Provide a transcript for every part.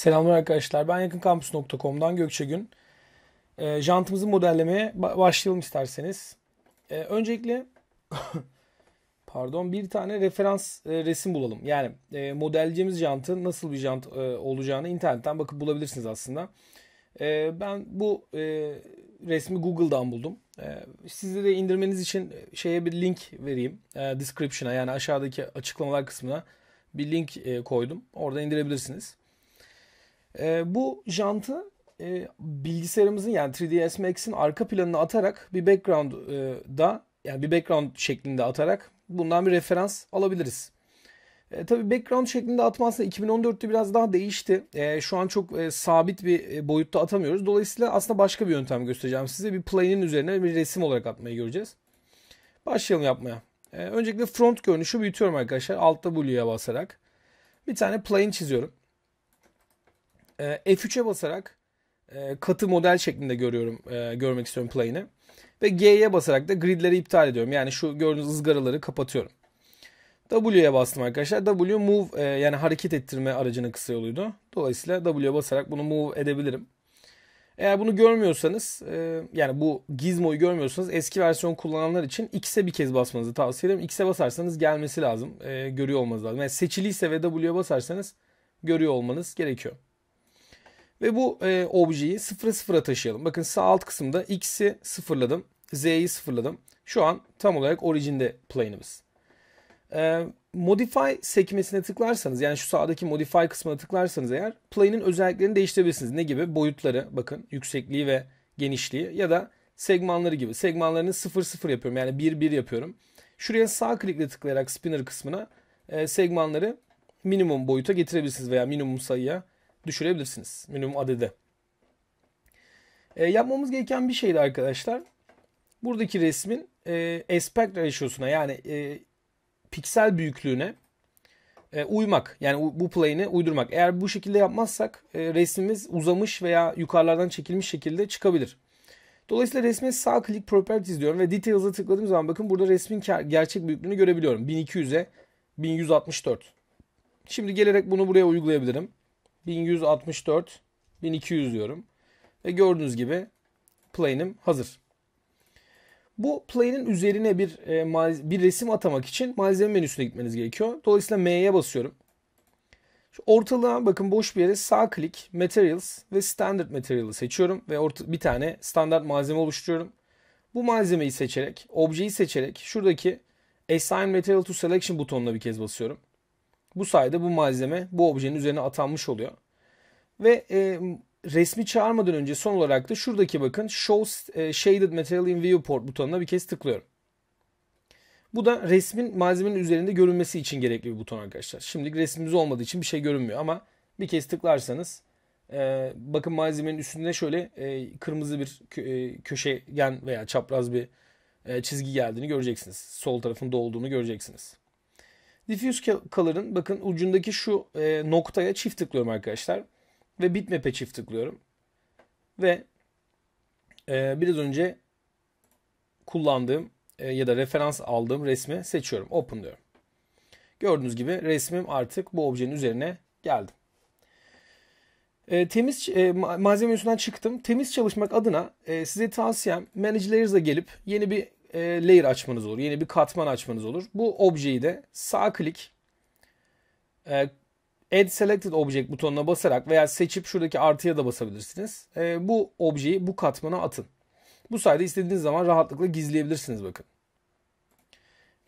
Selamlar arkadaşlar. Ben yakınkampus.com'dan Gökçe Gün. E, ee, jantımızı modellemeye başlayalım isterseniz. E, öncelikle pardon bir tane referans e, resim bulalım. Yani e, modelleyeceğimiz jantın nasıl bir jant e, olacağını internetten bakıp bulabilirsiniz aslında. E, ben bu e, resmi Google'dan buldum. E, size de indirmeniz için şeye bir link vereyim. E, description'a yani aşağıdaki açıklamalar kısmına bir link e, koydum. Orada indirebilirsiniz. E, bu jantı e, bilgisayarımızın yani 3ds Max'in arka planına atarak bir background e, da yani bir background şeklinde atarak bundan bir referans alabiliriz. E, tabii background şeklinde atma 2014'te biraz daha değişti. E, şu an çok e, sabit bir e, boyutta atamıyoruz. Dolayısıyla aslında başka bir yöntem göstereceğim size. Bir plane'in üzerine bir resim olarak atmayı göreceğiz. Başlayalım yapmaya. E, öncelikle front görünüşü büyütüyorum arkadaşlar. Altta W'ye basarak. Bir tane plane çiziyorum. F3'e ee, basarak e, katı model şeklinde görüyorum e, görmek istiyorum plane'i. Ve G'ye basarak da gridleri iptal ediyorum. Yani şu gördüğünüz ızgaraları kapatıyorum. W'ye bastım arkadaşlar. W move e, yani hareket ettirme aracının kısa yoluydu. Dolayısıyla W'ye basarak bunu move edebilirim. Eğer bunu görmüyorsanız yani bu gizmoyu görmüyorsanız eski versiyon kullananlar için X'e bir kez basmanızı tavsiye ederim. X'e basarsanız gelmesi lazım. Görüyor olmanız lazım. Yani seçiliyse ve W'ye basarsanız görüyor olmanız gerekiyor. Ve bu e, objeyi sıfıra sıfıra taşıyalım. Bakın sağ alt kısımda x'i sıfırladım. Z'yi sıfırladım. Şu an tam olarak orijinde plane'imiz. E, modify sekmesine tıklarsanız yani şu sağdaki modify kısmına tıklarsanız eğer plane'in özelliklerini değiştirebilirsiniz. Ne gibi? Boyutları bakın yüksekliği ve genişliği ya da segmanları gibi. Segmanlarını 0-0 yapıyorum yani 1-1 yapıyorum. Şuraya sağ klikle tıklayarak spinner kısmına e, segmanları minimum boyuta getirebilirsiniz veya minimum sayıya düşürebilirsiniz minimum adede. E, yapmamız gereken bir şeydi arkadaşlar. Buradaki resmin e, aspect ratio'suna yani e, piksel büyüklüğüne e, uymak. Yani bu plane'i uydurmak. Eğer bu şekilde yapmazsak e, resmimiz uzamış veya yukarılardan çekilmiş şekilde çıkabilir. Dolayısıyla resme sağ click properties diyorum ve details'a tıkladığım zaman bakın burada resmin gerçek büyüklüğünü görebiliyorum. 1200'e 1164. Şimdi gelerek bunu buraya uygulayabilirim. 1164, 1200 diyorum. Ve gördüğünüz gibi plane'im hazır. Bu plane'in üzerine bir e, bir resim atamak için malzeme menüsüne gitmeniz gerekiyor. Dolayısıyla M'ye basıyorum. Şu ortalığa bakın boş bir yere sağ klik Materials ve Standard Material'ı seçiyorum ve orta, bir tane standart malzeme oluşturuyorum. Bu malzemeyi seçerek, objeyi seçerek şuradaki Assign Material to Selection butonuna bir kez basıyorum. Bu sayede bu malzeme bu objenin üzerine atanmış oluyor. Ve e, resmi çağırmadan önce son olarak da şuradaki bakın Show e, Shaded Material in Viewport butonuna bir kez tıklıyorum. Bu da resmin malzemenin üzerinde görünmesi için gerekli bir buton arkadaşlar. Şimdilik resmimiz olmadığı için bir şey görünmüyor ama bir kez tıklarsanız e, bakın malzemenin üstünde şöyle e, kırmızı bir kö e, köşegen veya çapraz bir e, çizgi geldiğini göreceksiniz. Sol tarafın olduğunu göreceksiniz. Diffuse color'ın bakın ucundaki şu e, noktaya çift tıklıyorum arkadaşlar. Ve bitmap'e çift tıklıyorum. Ve e, biraz önce kullandığım e, ya da referans aldığım resmi seçiyorum. Open diyorum. Gördüğünüz gibi resmim artık bu objenin üzerine geldi. E, temiz e, malzeme üstünden çıktım. Temiz çalışmak adına e, size tavsiyem Manage Layers'a gelip yeni bir e, layer açmanız olur. Yeni bir katman açmanız olur. Bu objeyi de sağ klik e, Add Selected Object butonuna basarak veya seçip şuradaki artıya da basabilirsiniz. E, bu objeyi bu katmana atın. Bu sayede istediğiniz zaman rahatlıkla gizleyebilirsiniz bakın.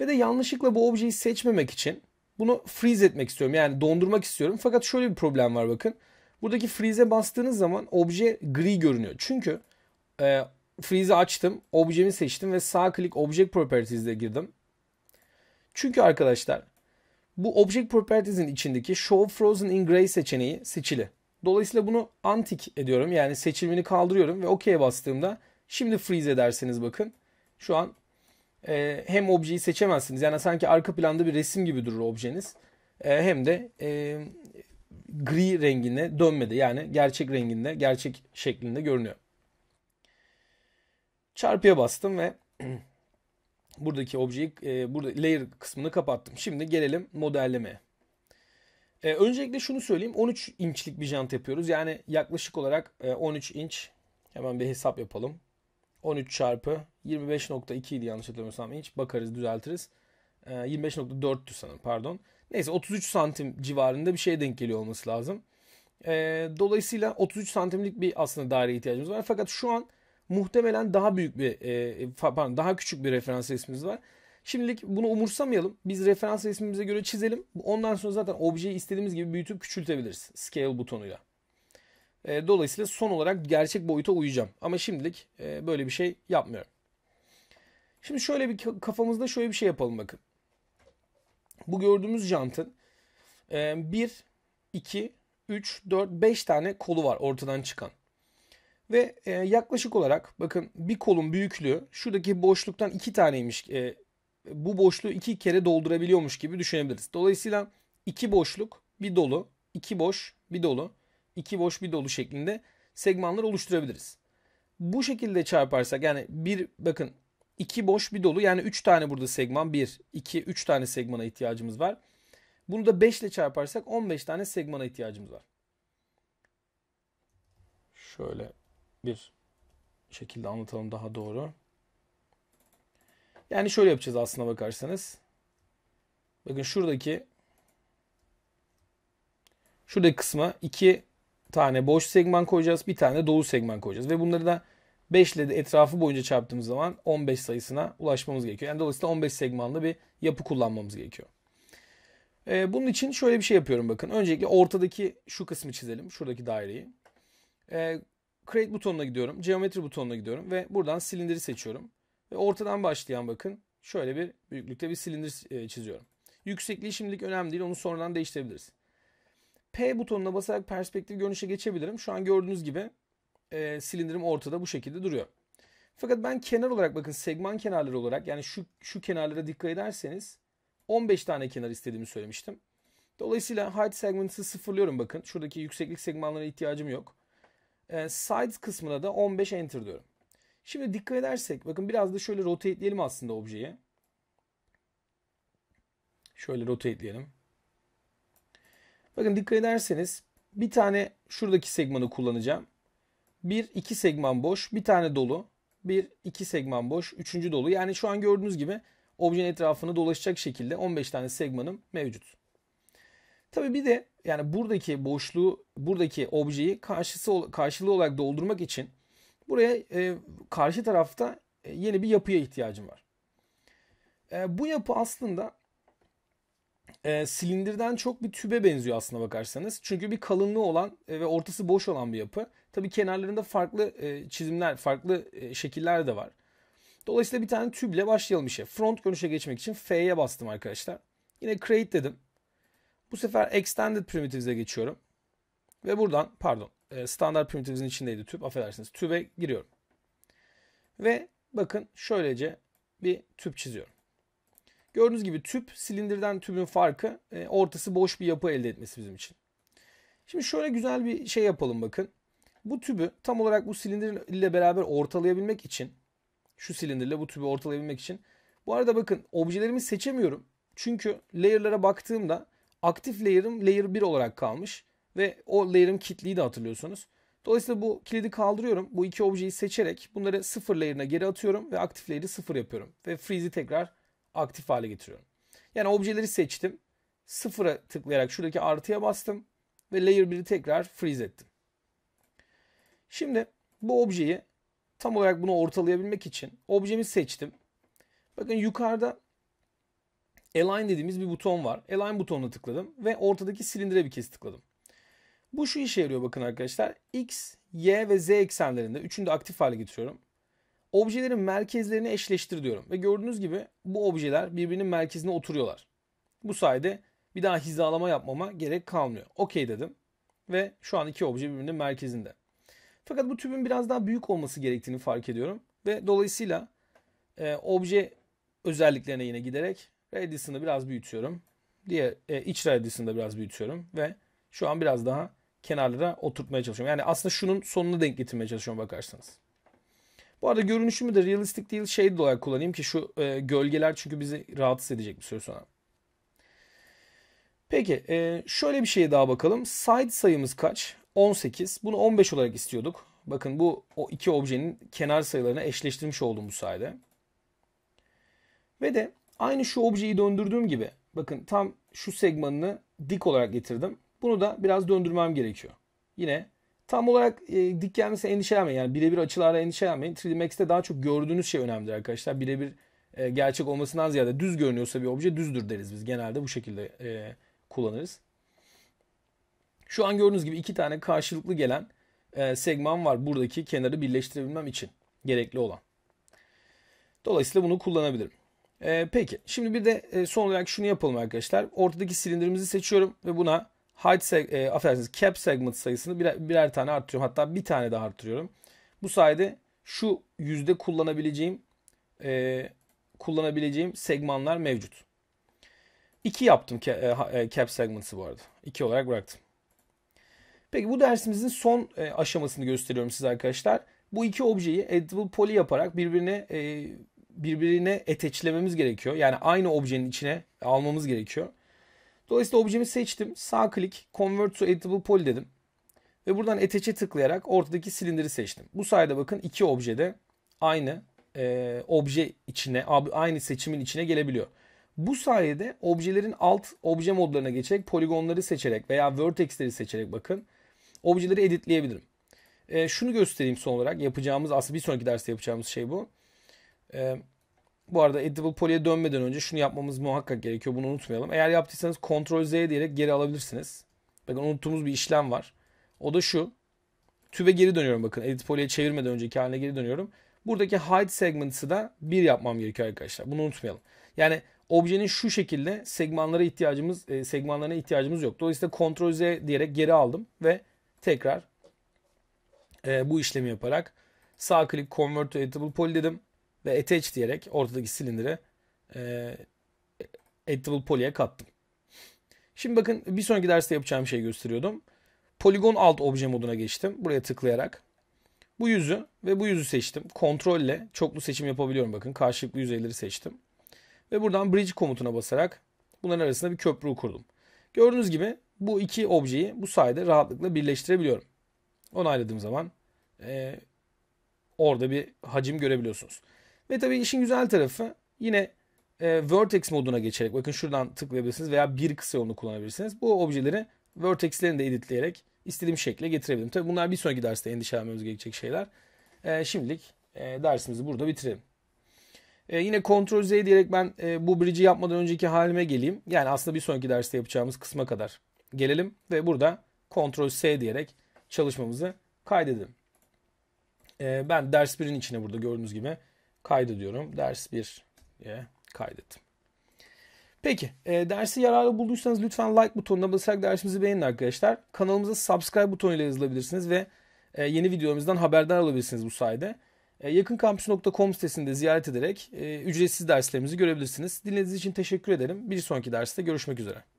Ve de yanlışlıkla bu objeyi seçmemek için bunu freeze etmek istiyorum. Yani dondurmak istiyorum. Fakat şöyle bir problem var bakın. Buradaki freeze'e bastığınız zaman obje gri görünüyor. Çünkü e, Freeze'i açtım. Objemi seçtim ve sağ klik Object Properties'de girdim. Çünkü arkadaşlar bu Object Properties'in içindeki Show Frozen in Gray seçeneği seçili. Dolayısıyla bunu antik ediyorum. Yani seçilmini kaldırıyorum ve OK'ye bastığımda şimdi freeze ederseniz bakın. Şu an e, hem objeyi seçemezsiniz. Yani sanki arka planda bir resim gibi durur objeniz. E, hem de e, gri renginde dönmedi. Yani gerçek renginde, gerçek şeklinde görünüyor. Çarpıya bastım ve buradaki objeyi e, burada layer kısmını kapattım. Şimdi gelelim modellemeye. E, öncelikle şunu söyleyeyim. 13 inçlik bir jant yapıyoruz. Yani yaklaşık olarak e, 13 inç. Hemen bir hesap yapalım. 13 çarpı 25.2 idi yanlış hatırlamıyorsam inç. Bakarız düzeltiriz. E, 25.4'tü sanırım pardon. Neyse 33 santim civarında bir şeye denk geliyor olması lazım. E, dolayısıyla 33 santimlik bir aslında daire ihtiyacımız var. Fakat şu an muhtemelen daha büyük bir e, e pardon, daha küçük bir referans resmimiz var. Şimdilik bunu umursamayalım. Biz referans resmimize göre çizelim. Ondan sonra zaten objeyi istediğimiz gibi büyütüp küçültebiliriz. Scale butonuyla. E, dolayısıyla son olarak gerçek boyuta uyacağım. Ama şimdilik e, böyle bir şey yapmıyorum. Şimdi şöyle bir kafamızda şöyle bir şey yapalım bakın. Bu gördüğümüz jantın 1, 2, 3, 4, 5 tane kolu var ortadan çıkan. Ve e, yaklaşık olarak bakın bir kolun büyüklüğü şuradaki boşluktan iki taneymiş. E, bu boşluğu iki kere doldurabiliyormuş gibi düşünebiliriz. Dolayısıyla iki boşluk bir dolu, iki boş bir dolu, iki boş bir dolu şeklinde segmanlar oluşturabiliriz. Bu şekilde çarparsak yani bir bakın iki boş bir dolu yani üç tane burada segman bir, iki, üç tane segmana ihtiyacımız var. Bunu da 5 ile çarparsak 15 tane segmana ihtiyacımız var. Şöyle bir şekilde anlatalım daha doğru. Yani şöyle yapacağız aslına bakarsanız. Bakın şuradaki şuradaki kısma iki tane boş segment koyacağız. Bir tane de dolu segment koyacağız. Ve bunları da 5 ile de etrafı boyunca çarptığımız zaman 15 sayısına ulaşmamız gerekiyor. Yani dolayısıyla 15 segmentli bir yapı kullanmamız gerekiyor. Ee, bunun için şöyle bir şey yapıyorum bakın. Öncelikle ortadaki şu kısmı çizelim. Şuradaki daireyi. Ee, Create butonuna gidiyorum. Geometri butonuna gidiyorum ve buradan silindiri seçiyorum. Ve ortadan başlayan bakın şöyle bir büyüklükte bir silindir e, çiziyorum. Yüksekliği şimdilik önemli değil. Onu sonradan değiştirebiliriz. P butonuna basarak perspektif görünüşe geçebilirim. Şu an gördüğünüz gibi e, silindirim ortada bu şekilde duruyor. Fakat ben kenar olarak bakın segman kenarları olarak yani şu, şu kenarlara dikkat ederseniz 15 tane kenar istediğimi söylemiştim. Dolayısıyla height segment'ı sıfırlıyorum bakın. Şuradaki yükseklik segmanlarına ihtiyacım yok. Ee, size kısmına da 15 enter diyorum. Şimdi dikkat edersek bakın biraz da şöyle rotate'leyelim aslında objeyi. Şöyle rotate'leyelim. Bakın dikkat ederseniz bir tane şuradaki segmanı kullanacağım. Bir, iki segman boş, bir tane dolu. Bir, iki segman boş, üçüncü dolu. Yani şu an gördüğünüz gibi objenin etrafını dolaşacak şekilde 15 tane segmanım mevcut. Tabi bir de yani buradaki boşluğu, buradaki objeyi karşısı karşılığı olarak doldurmak için buraya e, karşı tarafta e, yeni bir yapıya ihtiyacım var. E, bu yapı aslında e, silindirden çok bir tübe benziyor aslına bakarsanız. Çünkü bir kalınlığı olan e, ve ortası boş olan bir yapı. Tabi kenarlarında farklı e, çizimler, farklı e, şekiller de var. Dolayısıyla bir tane tüble başlayalım işe. Front görünüşe geçmek için F'ye bastım arkadaşlar. Yine create dedim. Bu sefer Extended Primitives'e geçiyorum. Ve buradan pardon e, standart primitives'in içindeydi tüp affedersiniz. Tübe giriyorum. Ve bakın şöylece bir tüp çiziyorum. Gördüğünüz gibi tüp silindirden tübün farkı e, ortası boş bir yapı elde etmesi bizim için. Şimdi şöyle güzel bir şey yapalım bakın. Bu tübü tam olarak bu silindir ile beraber ortalayabilmek için şu silindirle bu tübü ortalayabilmek için bu arada bakın objelerimi seçemiyorum. Çünkü layer'lara baktığımda aktif layer'ım layer 1 olarak kalmış. Ve o layer'ım kitliyi de hatırlıyorsunuz. Dolayısıyla bu kilidi kaldırıyorum. Bu iki objeyi seçerek bunları sıfır layer'ına geri atıyorum ve aktif layer'i sıfır yapıyorum. Ve freeze'i tekrar aktif hale getiriyorum. Yani objeleri seçtim. Sıfıra tıklayarak şuradaki artıya bastım. Ve layer 1'i tekrar freeze ettim. Şimdi bu objeyi tam olarak bunu ortalayabilmek için objemi seçtim. Bakın yukarıda Align dediğimiz bir buton var. Align butonuna tıkladım ve ortadaki silindire bir kez tıkladım. Bu şu işe yarıyor bakın arkadaşlar. X, Y ve Z eksenlerinde üçünü de aktif hale getiriyorum. Objelerin merkezlerini eşleştir diyorum. Ve gördüğünüz gibi bu objeler birbirinin merkezine oturuyorlar. Bu sayede bir daha hizalama yapmama gerek kalmıyor. Okey dedim. Ve şu an iki obje birbirinin merkezinde. Fakat bu tübün biraz daha büyük olması gerektiğini fark ediyorum. Ve dolayısıyla e, obje özelliklerine yine giderek Radius'ını biraz büyütüyorum. Diye e, iç radius'ını da biraz büyütüyorum ve şu an biraz daha kenarlara oturtmaya çalışıyorum. Yani aslında şunun sonuna denk getirmeye çalışıyorum bakarsanız. Bu arada görünüşümü de realistik değil şey olarak kullanayım ki şu e, gölgeler çünkü bizi rahatsız edecek bir süre sonra. Peki e, şöyle bir şeye daha bakalım. Side sayımız kaç? 18. Bunu 15 olarak istiyorduk. Bakın bu o iki objenin kenar sayılarını eşleştirmiş olduğum bu sayede. Ve de Aynı şu objeyi döndürdüğüm gibi bakın tam şu segmanını dik olarak getirdim. Bunu da biraz döndürmem gerekiyor. Yine tam olarak e, dik gelmesi endişelenmeyin. Yani birebir açılara endişelenmeyin. 3D Max'te daha çok gördüğünüz şey önemli arkadaşlar. Birebir e, gerçek olmasından ziyade düz görünüyorsa bir obje düzdür deriz biz. Genelde bu şekilde e, kullanırız. Şu an gördüğünüz gibi iki tane karşılıklı gelen e, segman var. Buradaki kenarı birleştirebilmem için gerekli olan. Dolayısıyla bunu kullanabilirim. Ee, peki şimdi bir de e, son olarak şunu yapalım arkadaşlar. Ortadaki silindirimizi seçiyorum ve buna height seg e, affedersiniz cap segment sayısını birer, birer tane arttırıyorum. Hatta bir tane daha arttırıyorum. Bu sayede şu yüzde kullanabileceğim e, kullanabileceğim segmanlar mevcut. 2 yaptım e, e, cap segments'ı bu arada. 2 olarak bıraktım. Peki bu dersimizin son aşamasını gösteriyorum size arkadaşlar. Bu iki objeyi editable poly yaparak birbirine birbirine eteçlememiz gerekiyor. Yani aynı objenin içine almamız gerekiyor. Dolayısıyla objemi seçtim. Sağ klik Convert to Editable Poly dedim. Ve buradan eteçe tıklayarak ortadaki silindiri seçtim. Bu sayede bakın iki objede aynı e, obje içine, aynı seçimin içine gelebiliyor. Bu sayede objelerin alt obje modlarına geçerek poligonları seçerek veya vertexleri seçerek bakın objeleri editleyebilirim. E, şunu göstereyim son olarak yapacağımız aslında bir sonraki derste yapacağımız şey bu. E, bu arada editable poly'e dönmeden önce şunu yapmamız muhakkak gerekiyor. Bunu unutmayalım. Eğer yaptıysanız Ctrl Z diyerek geri alabilirsiniz. Bakın unuttuğumuz bir işlem var. O da şu. Tübe geri dönüyorum bakın. Edit poly'e çevirmeden önceki haline geri dönüyorum. Buradaki hide segments'ı da bir yapmam gerekiyor arkadaşlar. Bunu unutmayalım. Yani objenin şu şekilde segmanlara ihtiyacımız e, segmanlarına ihtiyacımız yok. Dolayısıyla Ctrl Z diyerek geri aldım ve tekrar e, bu işlemi yaparak sağ click convert to editable poly dedim ve attach diyerek ortadaki silindire e, editable poly'e kattım. Şimdi bakın bir sonraki derste yapacağım şeyi gösteriyordum. Polygon alt obje moduna geçtim. Buraya tıklayarak. Bu yüzü ve bu yüzü seçtim. Kontrolle çoklu seçim yapabiliyorum bakın. Karşılıklı yüzeyleri seçtim. Ve buradan bridge komutuna basarak bunların arasında bir köprü kurdum. Gördüğünüz gibi bu iki objeyi bu sayede rahatlıkla birleştirebiliyorum. Onayladığım zaman e, orada bir hacim görebiliyorsunuz. Ve tabii işin güzel tarafı yine e, vertex moduna geçerek bakın şuradan tıklayabilirsiniz veya bir kısa yolunu kullanabilirsiniz. Bu objeleri vertexlerini de editleyerek istediğim şekle getirebilirim. Tabii bunlar bir sonraki derste endişelenmemiz gerekecek şeyler. E, şimdilik e, dersimizi burada bitirelim. E, yine Ctrl Z diyerek ben e, bu bridge'i yapmadan önceki halime geleyim. Yani aslında bir sonraki derste yapacağımız kısma kadar gelelim ve burada Ctrl S diyerek çalışmamızı kaydedelim. E, ben ders 1'in içine burada gördüğünüz gibi Kaydı diyorum. Ders 1 diye kaydettim. Peki e, dersi yararlı bulduysanız lütfen like butonuna basarak dersimizi beğenin arkadaşlar. Kanalımıza subscribe butonuyla yazılabilirsiniz ve e, yeni videolarımızdan haberdar olabilirsiniz bu sayede. E, yakınkampüs.com sitesinde ziyaret ederek e, ücretsiz derslerimizi görebilirsiniz. Dinlediğiniz için teşekkür ederim. Bir sonraki derste görüşmek üzere.